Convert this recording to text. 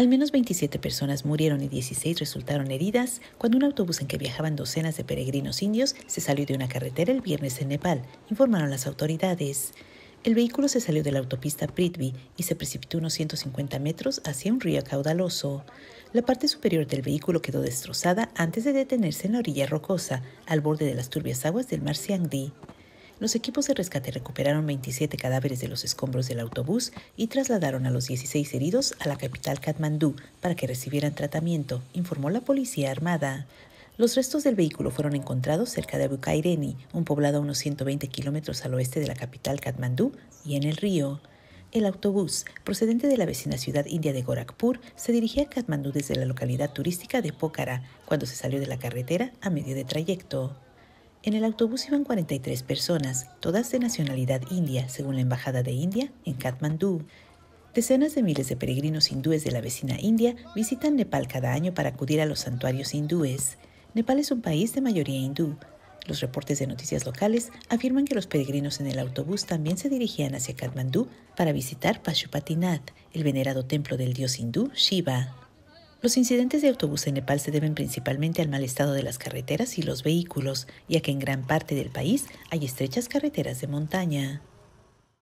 Al menos 27 personas murieron y 16 resultaron heridas cuando un autobús en que viajaban docenas de peregrinos indios se salió de una carretera el viernes en Nepal, informaron las autoridades. El vehículo se salió de la autopista Prithvi y se precipitó unos 150 metros hacia un río caudaloso. La parte superior del vehículo quedó destrozada antes de detenerse en la orilla rocosa, al borde de las turbias aguas del mar Siangdi. Los equipos de rescate recuperaron 27 cadáveres de los escombros del autobús y trasladaron a los 16 heridos a la capital Katmandú para que recibieran tratamiento, informó la policía armada. Los restos del vehículo fueron encontrados cerca de Bukaireni, un poblado a unos 120 kilómetros al oeste de la capital Katmandú y en el río. El autobús, procedente de la vecina ciudad india de Gorakhpur, se dirigía a Katmandú desde la localidad turística de Pokhara, cuando se salió de la carretera a medio de trayecto. En el autobús iban 43 personas, todas de nacionalidad india, según la Embajada de India en Kathmandú. Decenas de miles de peregrinos hindúes de la vecina India visitan Nepal cada año para acudir a los santuarios hindúes. Nepal es un país de mayoría hindú. Los reportes de noticias locales afirman que los peregrinos en el autobús también se dirigían hacia Kathmandú para visitar Pashupatinath, el venerado templo del dios hindú Shiva. Los incidentes de autobús en Nepal se deben principalmente al mal estado de las carreteras y los vehículos, ya que en gran parte del país hay estrechas carreteras de montaña.